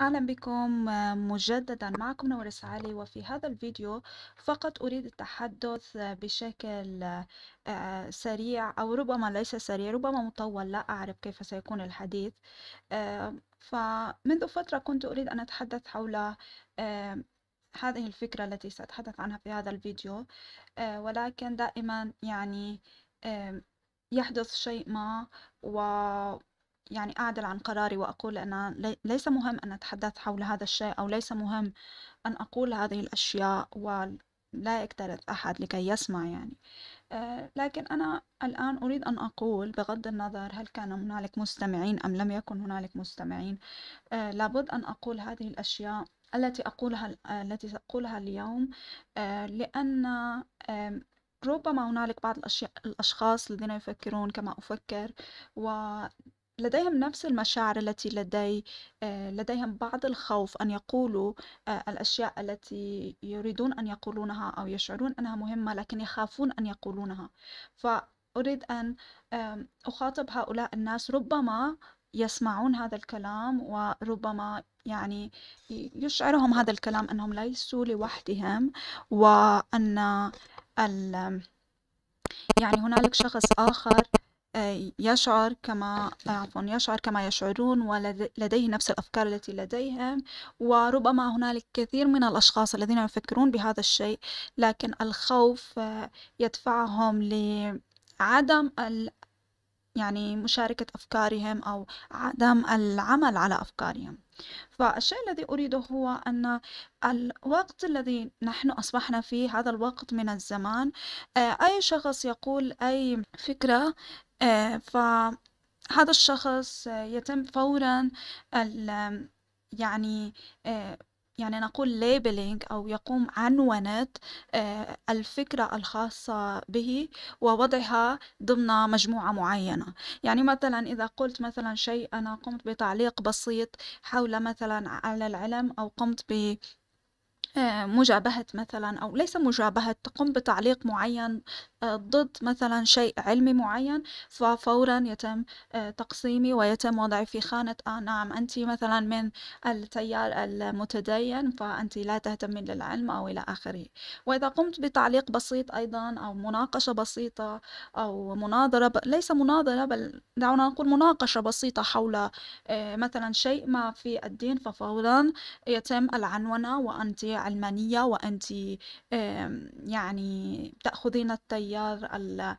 أهلا بكم مجددا معكم نور علي وفي هذا الفيديو فقط أريد التحدث بشكل آه، سريع أو ربما ليس سريع ربما مطول لا أعرف كيف سيكون الحديث آه، فمنذ فترة كنت أريد أن أتحدث حول آه، هذه الفكرة التي سأتحدث عنها في هذا الفيديو ولكن دائما يعني يحدث شيء ما و يعني أعدل عن قراري وأقول أن ليس مهم أن أتحدث حول هذا الشيء أو ليس مهم أن أقول هذه الأشياء ولا يكترث أحد لكي يسمع يعني آه، لكن أنا الآن أريد أن أقول بغض النظر هل كان هنالك مستمعين أم لم يكن هنالك مستمعين آه، لابد أن أقول هذه الأشياء التي أقولها آه، التي سأقولها اليوم لأن ربما هنالك بعض الأشياء الأشخاص الذين يفكرون كما أفكر و لديهم نفس المشاعر التي لدي آه، لديهم بعض الخوف أن يقولوا آه، الأشياء التي يريدون أن يقولونها أو يشعرون أنها مهمة لكن يخافون أن يقولونها فأريد أن أخاطب هؤلاء الناس ربما يسمعون هذا الكلام وربما يعني يشعرهم هذا الكلام أنهم ليسوا لوحدهم وأن ال... يعني هنالك شخص آخر يشعر كما عفوا يشعر كما يشعرون ولديه نفس الأفكار التي لديهم وربما هنالك كثير من الأشخاص الذين يفكرون بهذا الشيء لكن الخوف يدفعهم لعدم يعني مشاركة أفكارهم أو عدم العمل على أفكارهم فالشيء الذي أريده هو أن الوقت الذي نحن أصبحنا فيه هذا الوقت من الزمان أي شخص يقول أي فكرة آه، فهذا الشخص آه، يتم فورا يعني آه، يعني نقول ليبلينج أو يقوم عنونة الفكرة الخاصة به ووضعها ضمن مجموعة معينة يعني مثلا إذا قلت مثلا شيء أنا قمت بتعليق بسيط حول مثلا على العلم أو قمت ب مجابهة مثلا أو ليس مجابهة تقوم بتعليق معين آه، ضد مثلا شيء علمي معين ففورا يتم آه، تقسيمي ويتم وضعي في خانة آه نعم أنت مثلا من التيار المتدين فأنت لا تهتمين للعلم أو إلى آخره وإذا قمت بتعليق بسيط أيضا أو مناقشة بسيطة أو مناظرة ب... ليس مناظرة بل دعونا نقول مناقشة بسيطة حول آه، مثلا شيء ما في الدين ففورا يتم العنونة وأنت علمانية وأنت يعني تأخذين التيار الخيار ال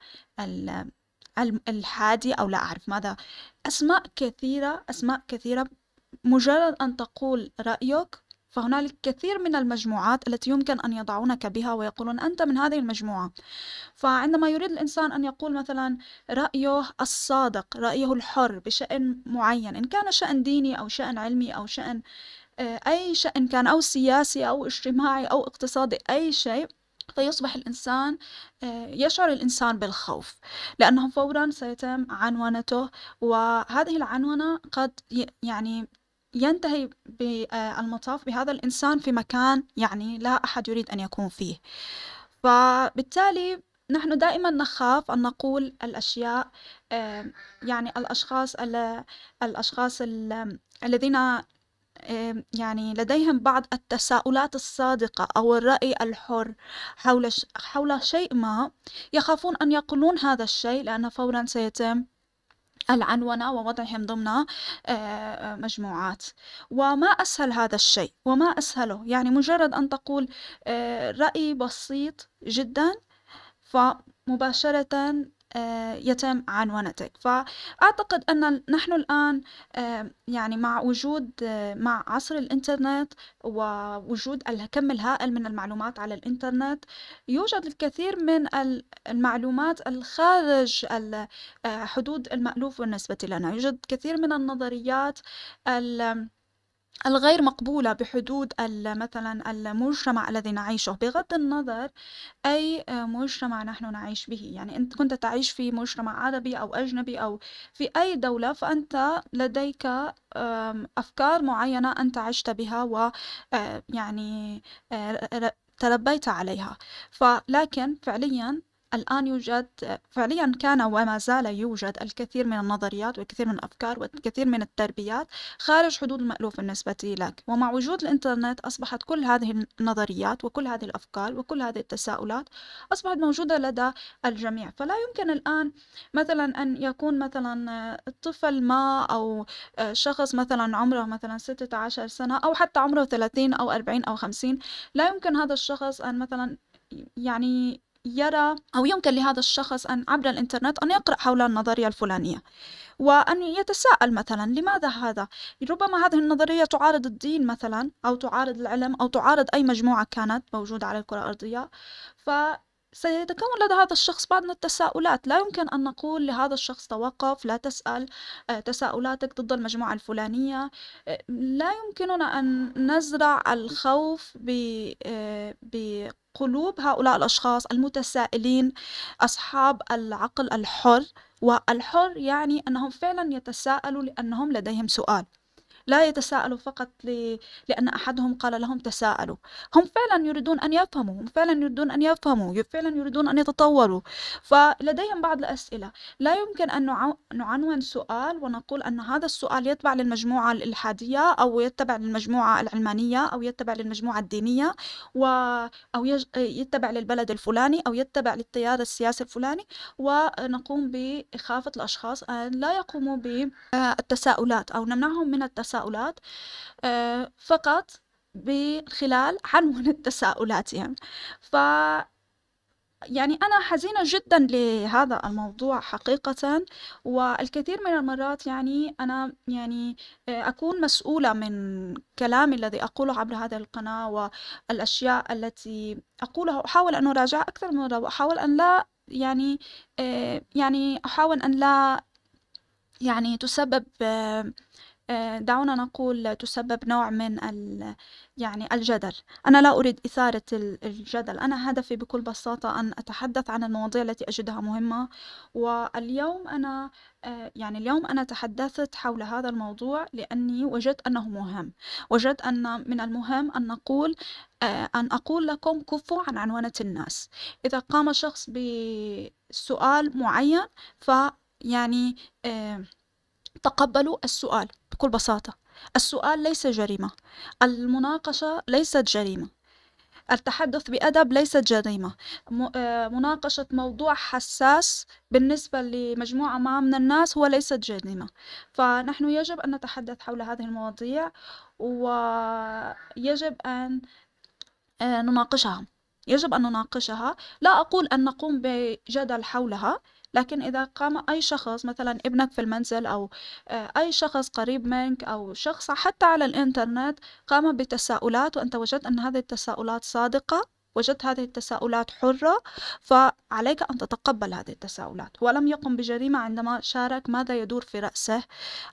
ال الحادي أو لا أعرف ماذا أسماء كثيرة أسماء كثيرة مجرد أن تقول رأيك فهنالك كثير من المجموعات التي يمكن أن يضعونك بها ويقولون أنت من هذه المجموعة فعندما يريد الإنسان أن يقول مثلا رأيه الصادق رأيه الحر بشأن معين إن كان شأن ديني أو شأن علمي أو شأن آه، أي شأن كان أو سياسي أو اجتماعي أو اقتصادي أي شيء فيصبح الإنسان آه، يشعر الإنسان بالخوف لأنه فورا سيتم عنونته وهذه العنونة قد يعني ينتهي بالمطاف آه، بهذا الإنسان في مكان يعني لا أحد يريد أن يكون فيه فبالتالي نحن دائما نخاف أن نقول الأشياء آه، يعني الأشخاص الأشخاص الذين يعني لديهم بعض التساؤلات الصادقة أو الرأي الحر حول حول شيء ما يخافون أن يقولون هذا الشيء لأن فورا سيتم العنونة ووضعهم ضمن آه، آه، مجموعات وما أسهل هذا الشيء وما أسهله يعني مجرد أن تقول آه، رأي بسيط جدا فمباشرة آه، يتم عنوانتك فأعتقد أن نحن الآن آه، يعني مع وجود آه، مع عصر الإنترنت ووجود الكم الهائل من المعلومات على الإنترنت يوجد الكثير من المعلومات الخارج حدود المألوف بالنسبة لنا يوجد كثير من النظريات الغير مقبولة بحدود مثلا المجتمع الذي نعيشه بغض النظر أي آه، مجتمع نحن نعيش به يعني أنت كنت تعيش في مجتمع عربي أو أجنبي أو في أي دولة فأنت لديك أفكار معينة أنت عشت بها و آه، يعني آه، تربيت عليها فلكن فعليا الآن يوجد فعليا كان وما زال يوجد الكثير من النظريات والكثير من الأفكار والكثير من التربيات خارج حدود المألوف بالنسبة لك ومع وجود الإنترنت أصبحت كل هذه النظريات وكل هذه الأفكار وكل هذه التساؤلات أصبحت موجودة لدى الجميع فلا يمكن الآن مثلا أن يكون مثلا طفل ما أو شخص مثلا عمره مثلا 16 سنة أو حتى عمره 30 أو 40 أو 50 لا يمكن هذا الشخص أن مثلا يعني يرى أو يمكن لهذا الشخص أن عبر الإنترنت أن يقرأ حول النظرية الفلانية وأن يتساءل مثلا لماذا هذا؟ ربما هذه النظرية تعارض الدين مثلا أو تعارض العلم أو تعارض أي مجموعة كانت موجودة على الكرة الأرضية ف سيتكون لدى هذا الشخص بعض من التساؤلات لا يمكن أن نقول لهذا الشخص توقف لا تسأل آه، تساؤلاتك ضد المجموعة الفلانية آه، لا يمكننا أن نزرع الخوف آه، بقلوب هؤلاء الأشخاص المتسائلين أصحاب العقل الحر والحر يعني أنهم فعلا يتساءلوا لأنهم لديهم سؤال لا يتساءلوا فقط ل... لأن أحدهم قال لهم تساءلوا هم فعلا يريدون أن يفهموا هم فعلا يريدون أن يفهموا فعلا يريدون أن يتطوروا فلديهم بعض الأسئلة لا يمكن أن نع... نعنون سؤال ونقول أن هذا السؤال يتبع للمجموعة الإلحادية أو يتبع للمجموعة العلمانية أو يتبع للمجموعة الدينية و... أو يج... يتبع للبلد الفلاني أو يتبع للتيار السياسي الفلاني ونقوم بإخافة الأشخاص أن لا يقوموا بالتساؤلات أو نمنعهم من التساؤلات التساؤلات آه، فقط بخلال عنوان التساؤلات يعني ف يعني أنا حزينة جدا لهذا الموضوع حقيقة والكثير من المرات يعني أنا يعني آه، أكون مسؤولة من كلامي الذي أقوله عبر هذه القناة والأشياء التي أقولها أحاول أن أراجع أكثر من مرة وأحاول أن لا يعني آه، يعني أحاول أن لا يعني تسبب آه، دعونا نقول تسبب نوع من ال يعني الجدل أنا لا أريد إثارة الجدل أنا هدفي بكل بساطة أن أتحدث عن المواضيع التي أجدها مهمة واليوم أنا آه، يعني اليوم أنا تحدثت حول هذا الموضوع لأني وجدت أنه مهم وجدت أن من المهم أن نقول آه، أن أقول لكم كفوا عن عنوانة الناس إذا قام شخص بسؤال معين ف يعني تقبلوا السؤال بكل بساطة السؤال ليس جريمة المناقشة ليست جريمة التحدث بأدب ليست جريمة آه، مناقشة موضوع حساس بالنسبة لمجموعة ما من الناس هو ليست جريمة فنحن يجب أن نتحدث حول هذه المواضيع ويجب أن آه، نناقشها يجب أن نناقشها لا أقول أن نقوم بجدل حولها لكن إذا قام أي شخص مثلا ابنك في المنزل أو آه، أي شخص قريب منك أو شخص حتى على الإنترنت قام بتساؤلات وأنت وجدت أن هذه التساؤلات صادقة وجدت هذه التساؤلات حرة فعليك أن تتقبل هذه التساؤلات ولم يقم بجريمة عندما شارك ماذا يدور في رأسه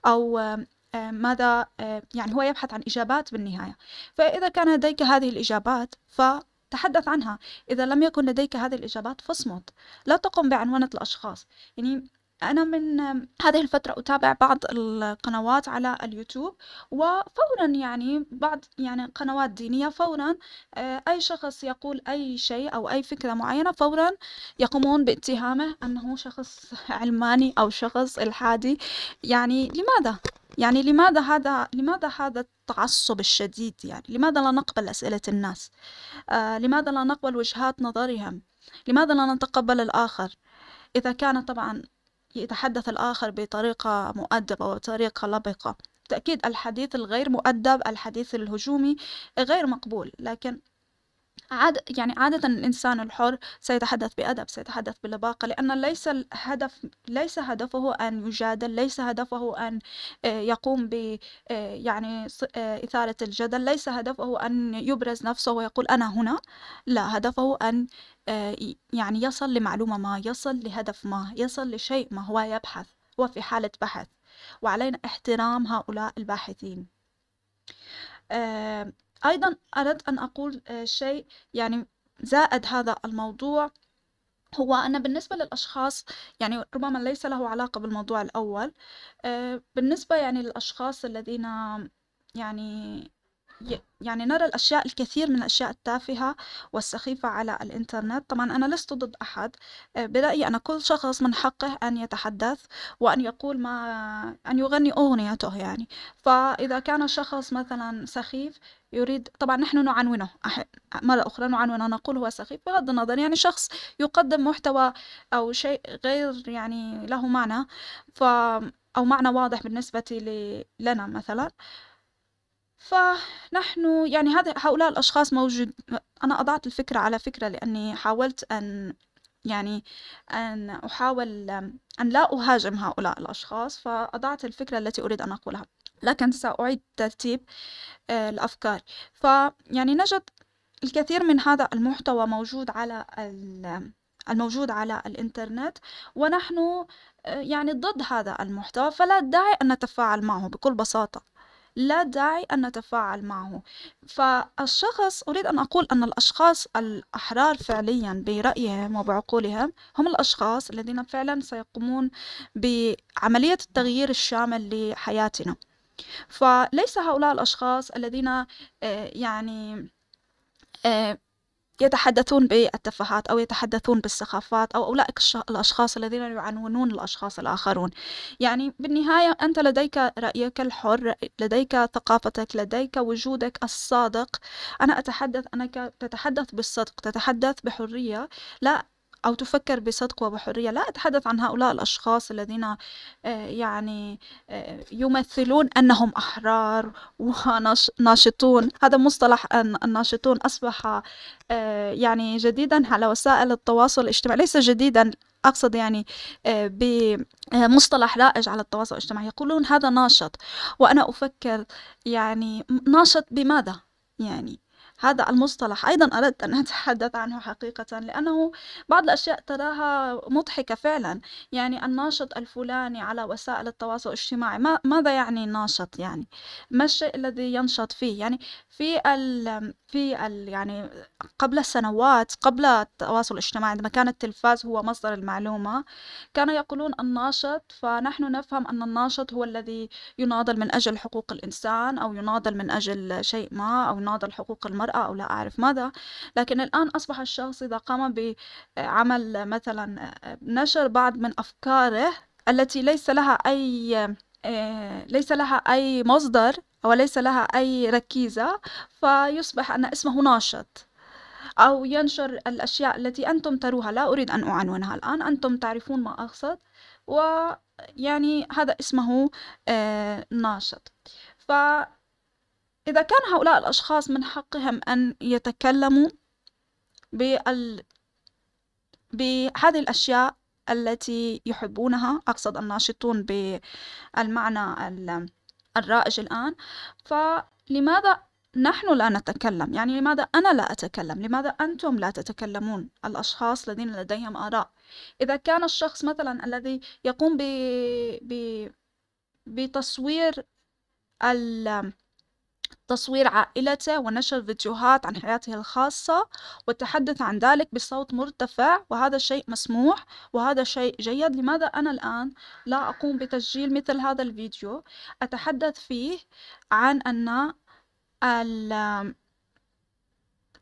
أو آه، ماذا آه، يعني هو يبحث عن إجابات بالنهاية فإذا كان لديك هذه الإجابات ف تحدث عنها إذا لم يكن لديك هذه الإجابات فاصمت لا تقم بعنونة الأشخاص يعني أنا من هذه الفترة أتابع بعض القنوات على اليوتيوب وفورا يعني بعض يعني قنوات دينية فورا آه، أي شخص يقول أي شيء أو أي فكرة معينة فورا يقومون باتهامه أنه شخص علماني أو شخص إلحادي يعني لماذا؟ يعني لماذا هذا لماذا هذا التعصب الشديد يعني لماذا لا نقبل أسئلة الناس آه لماذا لا نقبل وجهات نظرهم لماذا لا نتقبل الآخر إذا كان طبعا يتحدث الآخر بطريقة مؤدبة وبطريقة لبقة تأكيد الحديث الغير مؤدب الحديث الهجومي غير مقبول لكن عاد يعني عادة الإنسان الحر سيتحدث بأدب سيتحدث بلباقة لأن ليس الهدف ليس هدفه أن يجادل ليس هدفه أن آه، يقوم ب آه، يعني آه، إثارة الجدل ليس هدفه أن يبرز نفسه ويقول أنا هنا لا هدفه أن يعني يصل لمعلومة ما يصل لهدف ما يصل لشيء ما هو يبحث هو في حالة بحث وعلينا احترام هؤلاء الباحثين أيضا أردت أن أقول آه، شيء يعني زائد هذا الموضوع هو أن بالنسبة للأشخاص يعني ربما ليس له علاقة بالموضوع الأول آه، بالنسبة يعني للأشخاص الذين يعني يعني نرى الأشياء الكثير من الأشياء التافهة والسخيفة على الإنترنت طبعا أنا لست ضد أحد آه، برأيي أن كل شخص من حقه أن يتحدث وأن يقول ما أن يغني أغنيته يعني فإذا كان شخص مثلا سخيف يريد طبعا نحن نعنونه مرة أخرى نعنونه نقول هو سخيف بغض النظر يعني شخص يقدم محتوى أو شيء غير يعني له معنى ف أو معنى واضح بالنسبة لنا مثلا فنحن يعني هذا هؤلاء الأشخاص موجود أنا أضعت الفكرة على فكرة لأني حاولت أن يعني أن أحاول أن لا أهاجم هؤلاء الأشخاص فأضعت الفكرة التي أريد أن أقولها لكن سأعيد ترتيب آه، الأفكار فيعني نجد الكثير من هذا المحتوى موجود على الموجود على الإنترنت ونحن آه، يعني ضد هذا المحتوى فلا داعي أن نتفاعل معه بكل بساطة لا داعي أن نتفاعل معه فالشخص أريد أن أقول أن الأشخاص الأحرار فعليا برأيهم وبعقولهم هم الأشخاص الذين فعلا سيقومون بعملية التغيير الشامل لحياتنا فليس هؤلاء الأشخاص الذين آه، يعني آه، يتحدثون بالتفاهات أو يتحدثون بالسخافات أو أولئك الأشخاص الذين يعنونون الأشخاص الآخرون يعني بالنهاية أنت لديك رأيك الحر لديك ثقافتك لديك وجودك الصادق أنا أتحدث أنك تتحدث بالصدق تتحدث بحرية لا أو تفكر بصدق وبحرية لا أتحدث عن هؤلاء الأشخاص الذين آه، يعني آه، يمثلون أنهم أحرار وناشطون هذا مصطلح الناشطون أصبح آه، يعني جديدا على وسائل التواصل الاجتماعي ليس جديدا أقصد يعني بمصطلح رائج على التواصل الاجتماعي يقولون هذا ناشط وأنا أفكر يعني ناشط بماذا يعني هذا المصطلح أيضا أردت أن أتحدث عنه حقيقة لأنه بعض الأشياء تراها مضحكة فعلا يعني الناشط الفلاني على وسائل التواصل الاجتماعي ما ماذا يعني ناشط يعني ما الشيء الذي ينشط فيه يعني في ال في ال يعني قبل السنوات قبل التواصل الاجتماعي عندما كان التلفاز هو مصدر المعلومة كانوا يقولون الناشط فنحن نفهم أن الناشط هو الذي يناضل من أجل حقوق الإنسان أو يناضل من أجل شيء ما أو يناضل حقوق المرأة المرأة أو لا أعرف ماذا لكن الآن أصبح الشخص إذا قام بعمل مثلا آه، نشر بعض من أفكاره التي ليس لها أي آه، ليس لها أي مصدر أو ليس لها أي ركيزة فيصبح أن اسمه ناشط أو ينشر الأشياء التي أنتم تروها لا أريد أن أعنونها الآن أنتم تعرفون ما أقصد ويعني هذا اسمه آه، ناشط ف إذا كان هؤلاء الأشخاص من حقهم أن يتكلموا بال... بهذه الأشياء التي يحبونها أقصد الناشطون بالمعنى الرائج الآن فلماذا نحن لا نتكلم يعني لماذا أنا لا أتكلم لماذا أنتم لا تتكلمون الأشخاص الذين لديهم آراء إذا كان الشخص مثلا الذي يقوم ب... ب... بتصوير ال... تصوير عائلته ونشر فيديوهات عن حياته الخاصة والتحدث عن ذلك بصوت مرتفع وهذا شيء مسموح وهذا شيء جيد لماذا أنا الآن لا أقوم بتسجيل مثل هذا الفيديو أتحدث فيه عن أن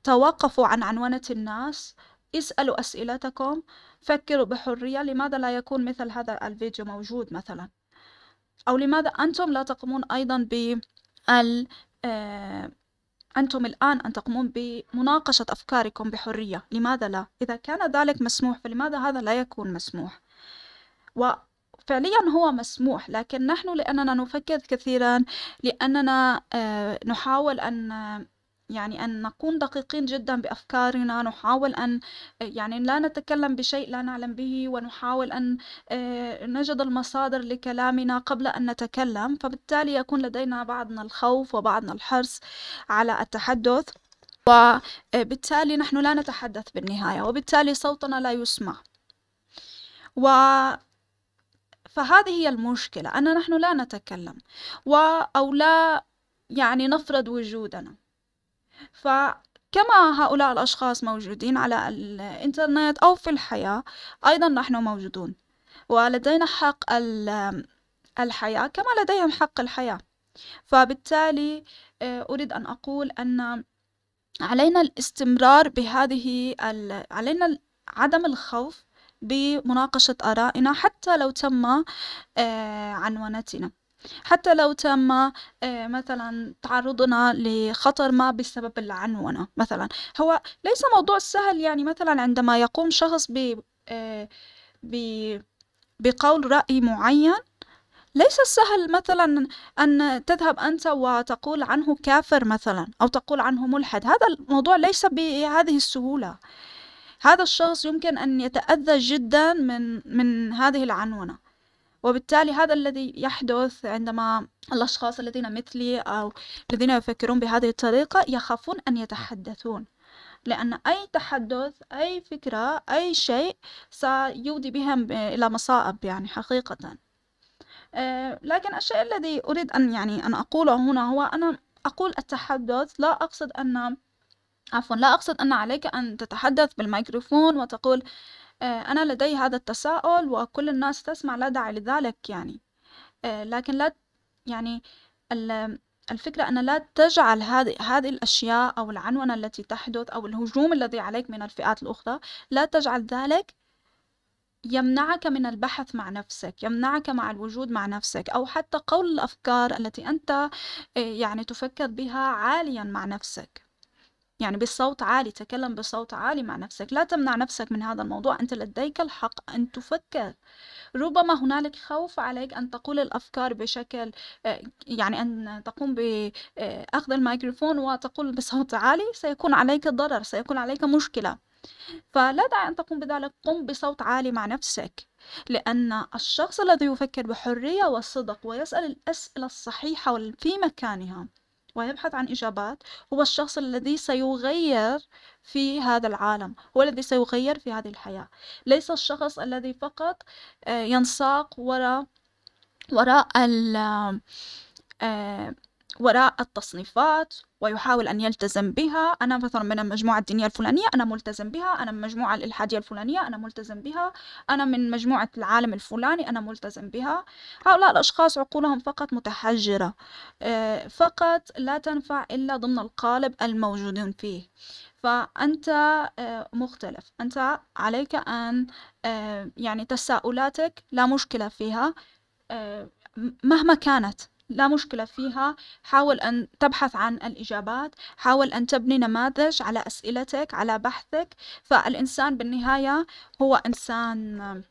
توقفوا عن عنونة الناس اسألوا أسئلتكم فكروا بحرية لماذا لا يكون مثل هذا الفيديو موجود مثلا أو لماذا أنتم لا تقومون أيضا ب آه، أنتم الآن أن تقومون بمناقشة أفكاركم بحرية لماذا لا؟ إذا كان ذلك مسموح فلماذا هذا لا يكون مسموح؟ وفعليا هو مسموح لكن نحن لأننا نفكر كثيرا لأننا آه، نحاول أن يعني أن نكون دقيقين جدا بأفكارنا نحاول أن يعني لا نتكلم بشيء لا نعلم به ونحاول أن آه، نجد المصادر لكلامنا قبل أن نتكلم فبالتالي يكون لدينا بعضنا الخوف وبعضنا الحرص على التحدث وبالتالي آه، نحن لا نتحدث بالنهاية وبالتالي صوتنا لا يسمع و فهذه هي المشكلة أن نحن لا نتكلم و... أو لا يعني نفرض وجودنا فكما هؤلاء الأشخاص موجودين على الإنترنت أو في الحياة أيضا نحن موجودون ولدينا حق الحياة كما لديهم حق الحياة فبالتالي آه، أريد أن أقول أن علينا الاستمرار بهذه علينا عدم الخوف بمناقشة آرائنا حتى لو تم آه، عنوانتنا حتى لو تم آه، مثلا تعرضنا لخطر ما بسبب العنونة مثلا هو ليس موضوع سهل يعني مثلا عندما يقوم شخص ب آه، بقول رأي معين ليس السهل مثلا أن تذهب أنت وتقول عنه كافر مثلا أو تقول عنه ملحد هذا الموضوع ليس بهذه السهولة هذا الشخص يمكن أن يتأذى جدا من من هذه العنونة وبالتالي هذا الذي يحدث عندما الأشخاص الذين مثلي أو الذين يفكرون بهذه الطريقة يخافون أن يتحدثون لأن أي تحدث أي فكرة أي شيء سيودي بهم إلى مصائب يعني حقيقة آه، لكن الشيء الذي أريد أن يعني أن أقوله هنا هو أنا أقول التحدث لا أقصد أن عفوا لا أقصد أن عليك أن تتحدث بالميكروفون وتقول آه، أنا لدي هذا التساؤل وكل الناس تسمع لا داعي لذلك يعني آه، لكن لا يعني الفكرة أن لا تجعل هذه هذه الأشياء أو العنونة التي تحدث أو الهجوم الذي عليك من الفئات الأخرى لا تجعل ذلك يمنعك من البحث مع نفسك يمنعك مع الوجود مع نفسك أو حتى قول الأفكار التي أنت آه، يعني تفكر بها عاليا مع نفسك يعني بصوت عالي تكلم بصوت عالي مع نفسك لا تمنع نفسك من هذا الموضوع أنت لديك الحق أن تفكر ربما هنالك خوف عليك أن تقول الأفكار بشكل آه، يعني أن تقوم بأخذ آه، الميكروفون وتقول بصوت عالي سيكون عليك ضرر سيكون عليك مشكلة فلا داعي أن تقوم بذلك قم بصوت عالي مع نفسك لأن الشخص الذي يفكر بحرية وصدق ويسأل الأسئلة الصحيحة في مكانها ويبحث عن إجابات هو الشخص الذي سيغير في هذا العالم هو الذي سيغير في هذه الحياة ليس الشخص الذي فقط آه، ينساق وراء وراء آه، وراء التصنيفات ويحاول أن يلتزم بها أنا مثلا من المجموعة الدينية الفلانية أنا ملتزم بها أنا من المجموعة الإلحادية الفلانية أنا ملتزم بها أنا من مجموعة العالم الفلاني أنا ملتزم بها هؤلاء الأشخاص عقولهم فقط متحجرة آه، فقط لا تنفع إلا ضمن القالب الموجودين فيه فأنت آه، مختلف أنت عليك أن آه، يعني تساؤلاتك لا مشكلة فيها مهما كانت لا مشكلة فيها حاول أن تبحث عن الإجابات حاول أن تبني نماذج على أسئلتك على بحثك فالإنسان بالنهاية هو إنسان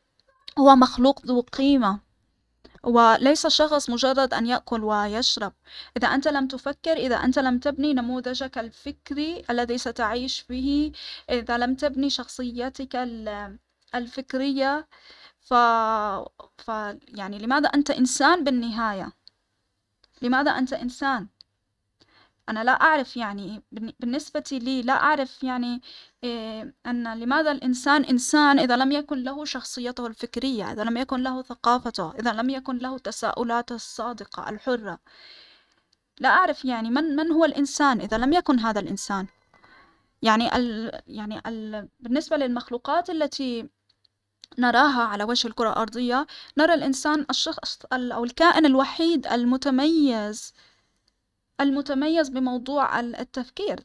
هو مخلوق ذو قيمة وليس شخص مجرد أن يأكل ويشرب إذا أنت لم تفكر إذا أنت لم تبني نموذجك الفكري الذي ستعيش به إذا لم تبني شخصيتك الفكرية ف... ف... يعني لماذا أنت إنسان بالنهاية لماذا أنت إنسان أنا لا أعرف يعني بالنسبة لي لا أعرف يعني آه، أن لماذا الإنسان إنسان إذا لم يكن له شخصيته الفكرية إذا لم يكن له ثقافته إذا لم يكن له تساؤلاته الصادقة الحرة لا أعرف يعني من من هو الإنسان إذا لم يكن هذا الإنسان يعني ال يعني ال بالنسبة للمخلوقات التي نراها على وجه الكرة الأرضية نرى الإنسان الشخص أو الكائن الوحيد المتميز المتميز بموضوع التفكير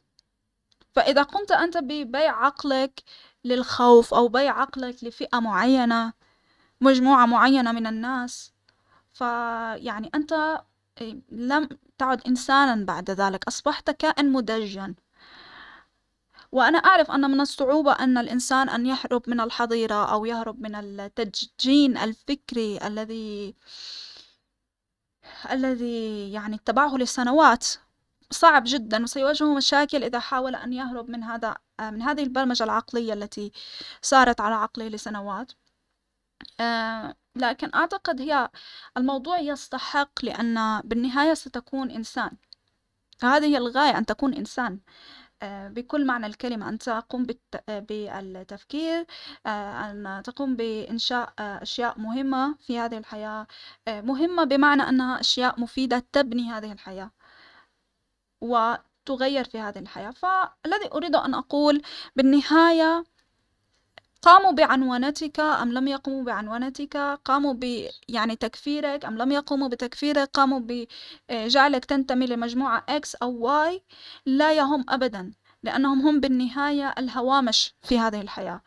فإذا قمت أنت ببيع عقلك للخوف أو بيع عقلك لفئة معينة مجموعة معينة من الناس فيعني أنت إيه، لم تعد إنسانا بعد ذلك أصبحت كائن مدجن وأنا أعرف أن من الصعوبة أن الإنسان أن يهرب من الحظيرة أو يهرب من التدجين الفكري الذي الذي يعني اتبعه لسنوات صعب جدا وسيواجهه مشاكل إذا حاول أن يهرب من هذا من هذه البرمجة العقلية التي سارت على عقله لسنوات آه، لكن أعتقد هي الموضوع يستحق لأن بالنهاية ستكون إنسان هذه الغاية أن تكون إنسان آه، بكل معنى الكلمة أن تقوم آه، بالتفكير آه، أن تقوم بإنشاء أشياء مهمة في هذه الحياة مهمة بمعنى أنها أشياء مفيدة تبني هذه الحياة وتغير في هذه الحياة فالذي أريد أن أقول بالنهاية قاموا بعنوانتك أم لم يقوموا بعنوانتك قاموا ب يعني تكفيرك أم لم يقوموا بتكفيرك قاموا بجعلك آه، تنتمي لمجموعة X أو واي لا يهم أبدا لأنهم هم بالنهاية الهوامش في هذه الحياة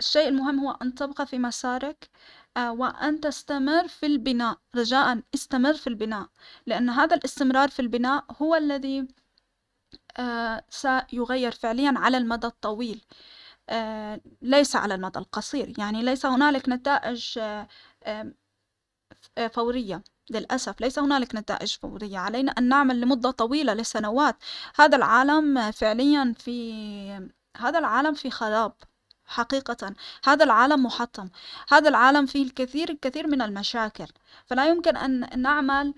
الشيء المهم هو أن تبقى في مسارك آه، وأن تستمر في البناء رجاء استمر في البناء لأن هذا الاستمرار في البناء هو الذي آه، سيغير فعليا على المدى الطويل آه، ليس على المدى القصير يعني ليس هنالك نتائج آه، آه، فورية للأسف ليس هنالك نتائج فورية علينا أن نعمل لمدة طويلة لسنوات هذا العالم فعليا في هذا العالم في خراب حقيقة هذا العالم محطم هذا العالم فيه الكثير الكثير من المشاكل فلا يمكن أن نعمل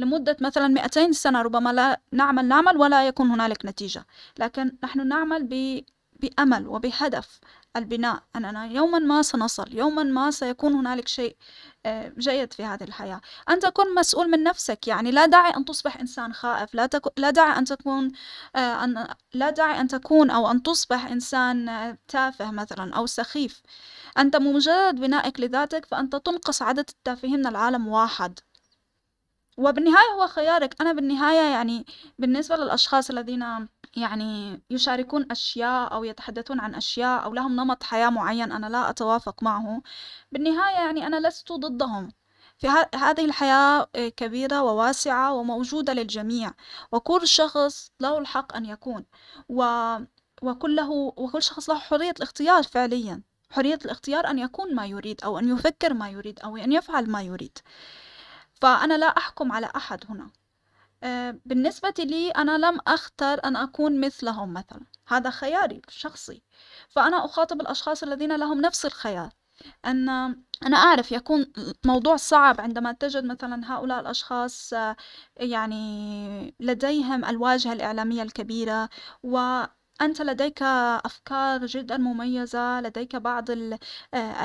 لمدة مثلا 200 سنة ربما لا نعمل نعمل ولا يكون هنالك نتيجة لكن نحن نعمل ب بأمل وبهدف البناء أننا يوما ما سنصل يوما ما سيكون هنالك شيء آه، جيد في هذه الحياة أن تكون مسؤول من نفسك يعني لا داعي أن تصبح إنسان خائف لا, تك... لا داعي أن تكون آه، أن... لا داعي أن تكون أو أن تصبح إنسان آه، تافه مثلا أو سخيف أنت مجرد بنائك لذاتك فأنت تنقص عدد التافهين من العالم واحد وبالنهاية هو خيارك أنا بالنهاية يعني بالنسبة للأشخاص الذين يعني يشاركون أشياء أو يتحدثون عن أشياء أو لهم نمط حياة معين أنا لا أتوافق معه بالنهاية يعني أنا لست ضدهم في هذه الحياة آه، كبيرة وواسعة وموجودة للجميع وكل شخص له الحق أن يكون و... وكله وكل شخص له حرية الاختيار فعليا حرية الاختيار أن يكون ما يريد أو أن يفكر ما يريد أو أن يفعل ما يريد فأنا لا أحكم على أحد هنا آه، بالنسبة لي أنا لم أختر أن أكون مثلهم مثلا هذا خياري الشخصي فأنا أخاطب الأشخاص الذين لهم نفس الخيار أن أنا أعرف يكون موضوع صعب عندما تجد مثلا هؤلاء الأشخاص آه، يعني لديهم الواجهة الإعلامية الكبيرة و أنت لديك أفكار جدا مميزة لديك بعض آه،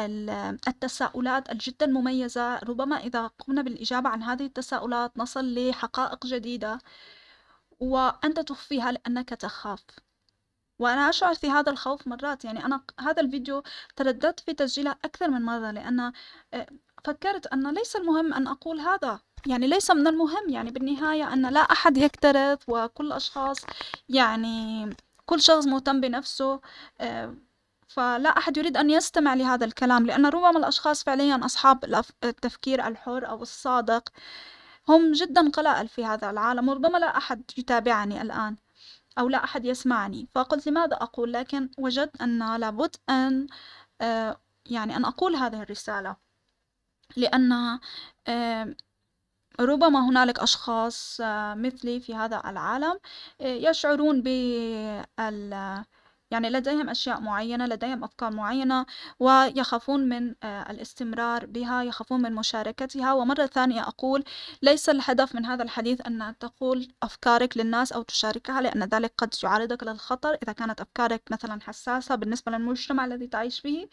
ال التساؤلات الجدا مميزة ربما إذا قمنا بالإجابة عن هذه التساؤلات نصل لحقائق جديدة وأنت تخفيها لأنك تخاف وأنا أشعر في هذا الخوف مرات يعني أنا هذا الفيديو ترددت في تسجيله أكثر من مرة لأن آه، فكرت أن ليس المهم أن أقول هذا يعني ليس من المهم يعني بالنهاية أن لا أحد يكترث وكل أشخاص يعني كل شخص مهتم بنفسه آه، فلا أحد يريد أن يستمع لهذا الكلام لأن ربما الأشخاص فعليا أصحاب التفكير الحر أو الصادق هم جدا قلائل في هذا العالم وربما لا أحد يتابعني الآن أو لا أحد يسمعني فقلت لماذا أقول لكن وجدت أن لابد أن آه، يعني أن أقول هذه الرسالة لأن آه، ربما هنالك أشخاص آه، مثلي في هذا العالم آه، يشعرون بال يعني لديهم أشياء معينة لديهم أفكار معينة ويخافون من آه، الاستمرار بها يخافون من مشاركتها ومرة ثانية أقول ليس الهدف من هذا الحديث أن تقول أفكارك للناس أو تشاركها لأن ذلك قد يعرضك للخطر إذا كانت أفكارك مثلا حساسة بالنسبة للمجتمع الذي تعيش فيه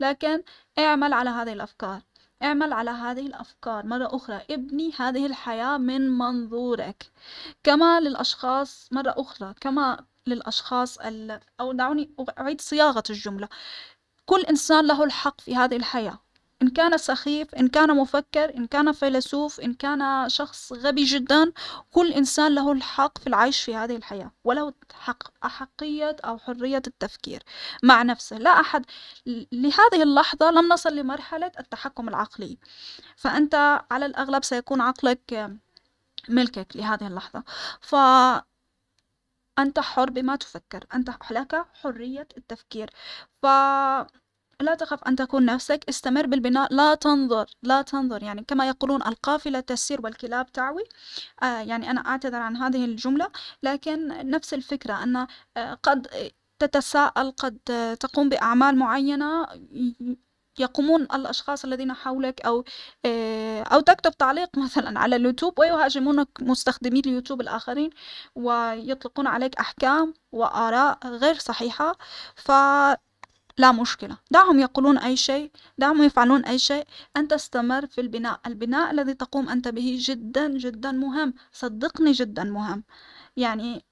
لكن اعمل على هذه الأفكار اعمل على هذه الأفكار مرة أخرى ابني هذه الحياة من منظورك كما للأشخاص مرة أخرى كما للأشخاص أو دعوني أعيد صياغة الجملة كل إنسان له الحق في هذه الحياة إن كان سخيف إن كان مفكر إن كان فيلسوف إن كان شخص غبي جدا كل إنسان له الحق في العيش في هذه الحياة ولو حق أحقية أو حرية التفكير مع نفسه لا أحد لهذه اللحظة لم نصل لمرحلة التحكم العقلي فأنت على الأغلب سيكون عقلك ملكك لهذه اللحظة ف أنت حر بما تفكر أنت لك حرية التفكير ف لا تخف أن تكون نفسك استمر بالبناء لا تنظر لا تنظر يعني كما يقولون القافلة تسير والكلاب تعوي آه يعني أنا أعتذر عن هذه الجملة لكن نفس الفكرة أن آه قد تتساءل قد آه، تقوم بأعمال معينة يقومون الأشخاص الذين حولك أو آه، أو تكتب تعليق مثلا على اليوتيوب ويهاجمونك مستخدمي اليوتيوب الآخرين ويطلقون عليك أحكام وآراء غير صحيحة ف لا مشكلة دعهم يقولون أي شيء دعهم يفعلون أي شيء أنت استمر في البناء البناء الذي تقوم أنت به جدا جدا مهم صدقني جدا مهم يعني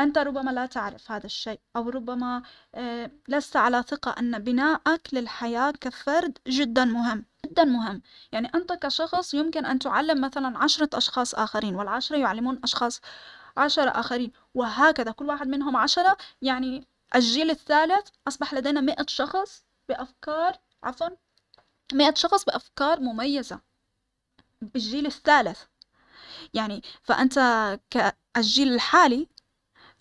أنت ربما لا تعرف هذا الشيء أو ربما آه، لست على ثقة أن بناءك للحياة كفرد جدا مهم جدا مهم يعني أنت كشخص يمكن أن تعلم مثلا عشرة أشخاص آخرين والعشرة يعلمون أشخاص عشرة آخرين وهكذا كل واحد منهم عشرة يعني الجيل الثالث أصبح لدينا مئة شخص بأفكار عفوا مئة شخص بأفكار مميزة بالجيل الثالث يعني فأنت كالجيل الحالي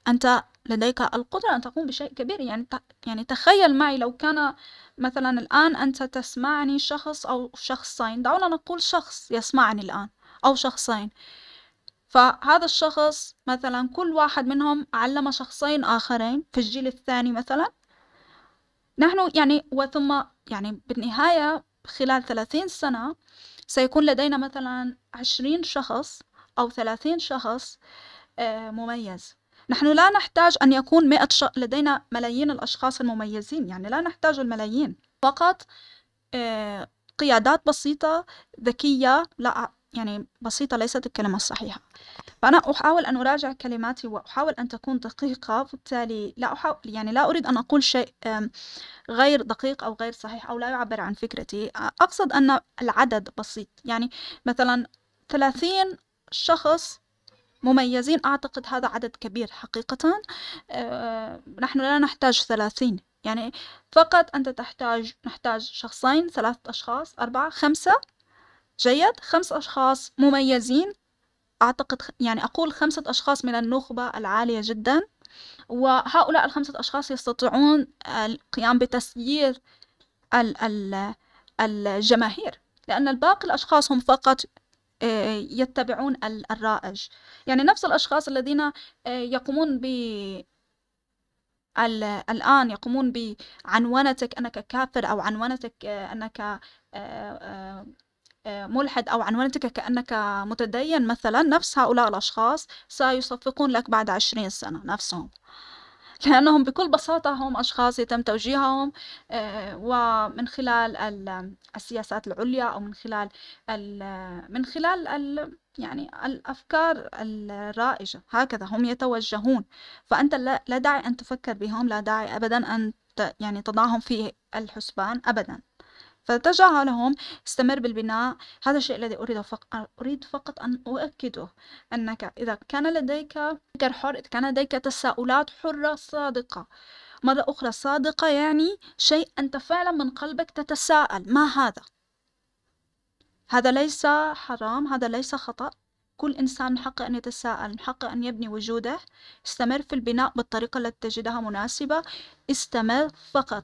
أنت لديك القدرة أن تقوم بشيء كبير يعني يعني تخيل معي لو كان مثلا الآن أنت تسمعني شخص أو شخصين دعونا نقول شخص يسمعني الآن أو شخصين فهذا الشخص مثلا كل واحد منهم علم شخصين آخرين في الجيل الثاني مثلا نحن يعني وثم يعني بالنهاية خلال ثلاثين سنة سيكون لدينا مثلا عشرين شخص أو ثلاثين شخص آه، مميز نحن لا نحتاج أن يكون مئة ش... لدينا ملايين الأشخاص المميزين يعني لا نحتاج الملايين فقط آه، قيادات بسيطة ذكية لا يعني بسيطة ليست الكلمة الصحيحة فأنا أحاول أن أراجع كلماتي وأحاول أن تكون دقيقة فبالتالي لا أحاول يعني لا أريد أن أقول شيء غير دقيق أو غير صحيح أو لا يعبر عن فكرتي أقصد أن العدد بسيط يعني مثلا ثلاثين شخص مميزين أعتقد هذا عدد كبير حقيقة آه، نحن لا نحتاج ثلاثين يعني فقط أنت تحتاج نحتاج شخصين ثلاثة أشخاص أربعة خمسة جيد خمس أشخاص مميزين أعتقد يعني أقول خمسة أشخاص من النخبة العالية جدا وهؤلاء الخمسة أشخاص يستطيعون القيام بتسيير الجماهير لأن الباقي الأشخاص هم فقط آه، يتبعون الرائج يعني نفس الأشخاص الذين آه، يقومون ب الآن يقومون بعنوانتك أنك كافر أو عنوانتك آه، أنك ملحد أو عنوانتك كأنك متدين مثلا نفس هؤلاء الأشخاص سيصفقون لك بعد عشرين سنة نفسهم لأنهم بكل بساطة هم أشخاص يتم توجيههم آه، ومن خلال السياسات العليا أو من خلال من خلال يعني الأفكار الرائجة هكذا هم يتوجهون فأنت لا داعي أن تفكر بهم لا داعي أبدا أن يعني تضعهم في الحسبان أبدا فتجاهلهم استمر بالبناء هذا الشيء الذي أريد فقط أريد فقط أن أؤكده أنك إذا كان لديك فكر حر إذا كان لديك تساؤلات حرة صادقة مرة أخرى صادقة يعني شيء أنت فعلا من قلبك تتساءل ما هذا هذا ليس حرام هذا ليس خطأ كل إنسان من حقه أن يتساءل من حقه أن يبني وجوده استمر في البناء بالطريقة التي تجدها مناسبة استمر فقط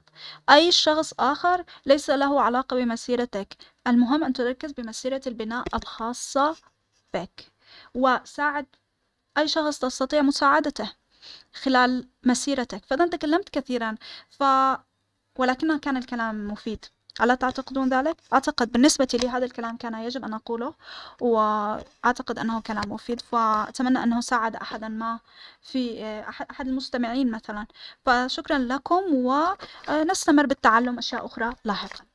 أي شخص آخر ليس له علاقة بمسيرتك المهم أن تركز بمسيرة البناء الخاصة بك وساعد أي شخص تستطيع مساعدته خلال مسيرتك فإذا تكلمت كثيرا ف... ولكنه كان الكلام مفيد ألا تعتقدون ذلك؟ أعتقد بالنسبة لي هذا الكلام كان يجب أن أقوله وأعتقد أنه كلام مفيد فأتمنى أنه ساعد أحدا ما في آه، أحد المستمعين مثلا فشكرا لكم ونستمر بالتعلم أشياء أخرى لاحقا